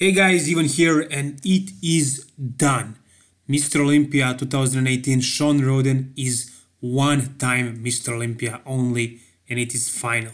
Hey guys, even here and it is done. Mr. Olympia 2018 Sean Roden is one-time Mr. Olympia only and it is final.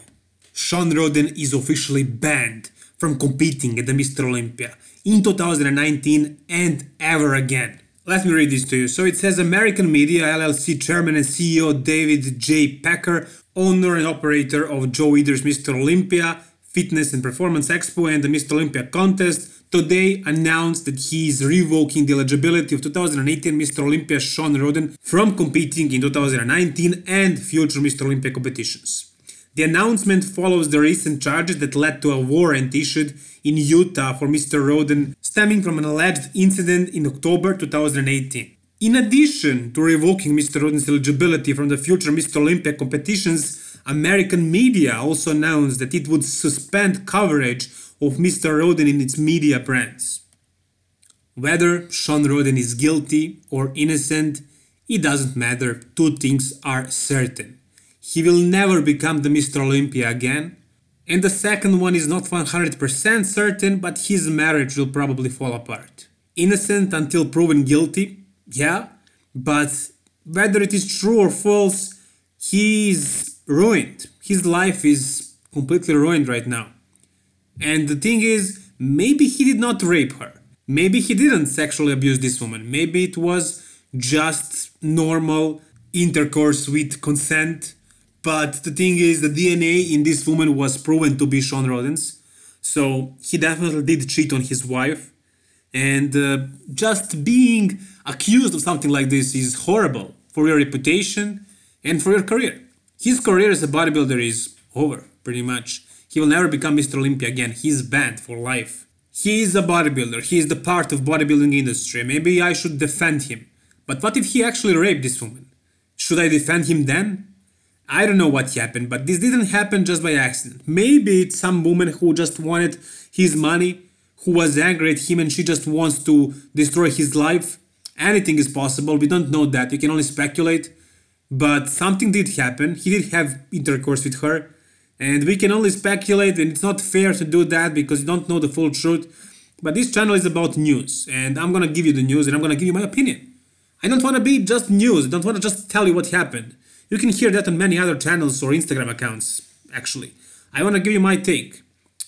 Sean Roden is officially banned from competing at the Mr. Olympia in 2019 and ever again. Let me read this to you. So it says American Media LLC chairman and CEO David J. Packer, owner and operator of Joe Eider's Mr. Olympia, Fitness and Performance Expo and the Mr. Olympia contest, today announced that he is revoking the eligibility of 2018 Mr. Olympia Sean Roden from competing in 2019 and future Mr. Olympia competitions. The announcement follows the recent charges that led to a warrant issued in Utah for Mr. Roden stemming from an alleged incident in October 2018. In addition to revoking Mr. Roden's eligibility from the future Mr. Olympia competitions, American media also announced that it would suspend coverage of Mr. Roden in its media brands. Whether Sean Roden is guilty or innocent, it doesn't matter, two things are certain. He will never become the Mr. Olympia again, and the second one is not 100% certain, but his marriage will probably fall apart. Innocent until proven guilty, yeah, but whether it is true or false, he is ruined. His life is completely ruined right now. And the thing is, maybe he did not rape her. Maybe he didn't sexually abuse this woman. Maybe it was just normal intercourse with consent. But the thing is, the DNA in this woman was proven to be Sean Roden's. So he definitely did cheat on his wife. And uh, just being accused of something like this is horrible for your reputation and for your career. His career as a bodybuilder is over, pretty much. He will never become Mr. Olympia again. He's banned for life. He is a bodybuilder. He is the part of bodybuilding industry. Maybe I should defend him. But what if he actually raped this woman? Should I defend him then? I don't know what happened, but this didn't happen just by accident. Maybe it's some woman who just wanted his money, who was angry at him and she just wants to destroy his life. Anything is possible, we don't know that, we can only speculate. But something did happen. He did have intercourse with her. And we can only speculate, and it's not fair to do that because you don't know the full truth. But this channel is about news, and I'm gonna give you the news and I'm gonna give you my opinion. I don't wanna be just news, I don't wanna just tell you what happened. You can hear that on many other channels or Instagram accounts, actually. I wanna give you my take.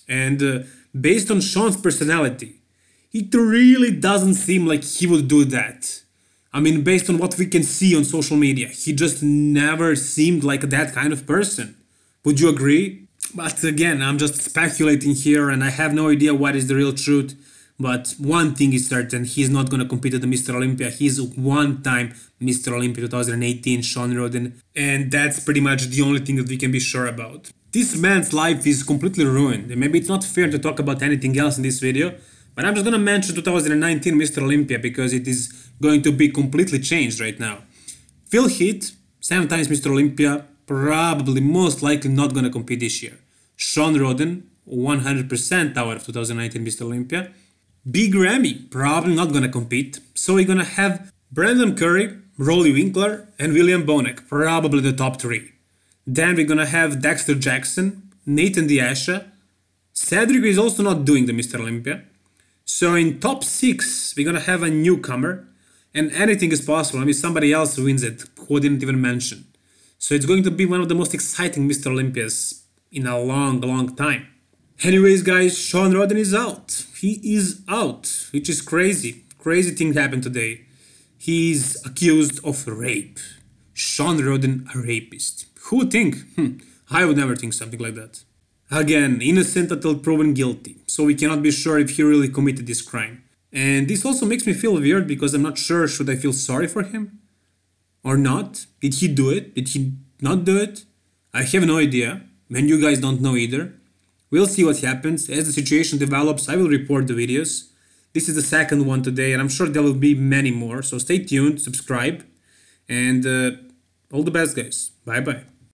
And uh, based on Sean's personality, it really doesn't seem like he would do that. I mean, based on what we can see on social media, he just never seemed like that kind of person. Would you agree? But again, I'm just speculating here and I have no idea what is the real truth. But one thing is certain, he's not going to compete at the Mr. Olympia. He's one time Mr. Olympia 2018, Sean Roden. And that's pretty much the only thing that we can be sure about. This man's life is completely ruined. And maybe it's not fair to talk about anything else in this video. But I'm just going to mention 2019 Mr. Olympia because it is going to be completely changed right now. Phil Heath, seven times Mr. Olympia, probably most likely not going to compete this year. Sean Roden, 100% out of 2019 Mr. Olympia. Big Ramy, probably not going to compete. So we're going to have Brandon Curry, Rolly Winkler, and William Bonek, probably the top three. Then we're going to have Dexter Jackson, Nathan Diasha. Cedric is also not doing the Mr. Olympia. So in top six, we're going to have a newcomer, and anything is possible. I mean, somebody else wins it who didn't even mention. So it's going to be one of the most exciting Mr. Olympias in a long, long time. Anyways, guys, Sean Roden is out. He is out, which is crazy. Crazy thing happened today. He is accused of rape. Sean Roden, a rapist. Who would think? Hmm. I would never think something like that. Again, innocent until proven guilty, so we cannot be sure if he really committed this crime. And this also makes me feel weird because I'm not sure should I feel sorry for him or not? Did he do it? Did he not do it? I have no idea, and you guys don't know either. We'll see what happens. As the situation develops, I will report the videos. This is the second one today, and I'm sure there will be many more. So stay tuned, subscribe, and uh, all the best, guys. Bye bye.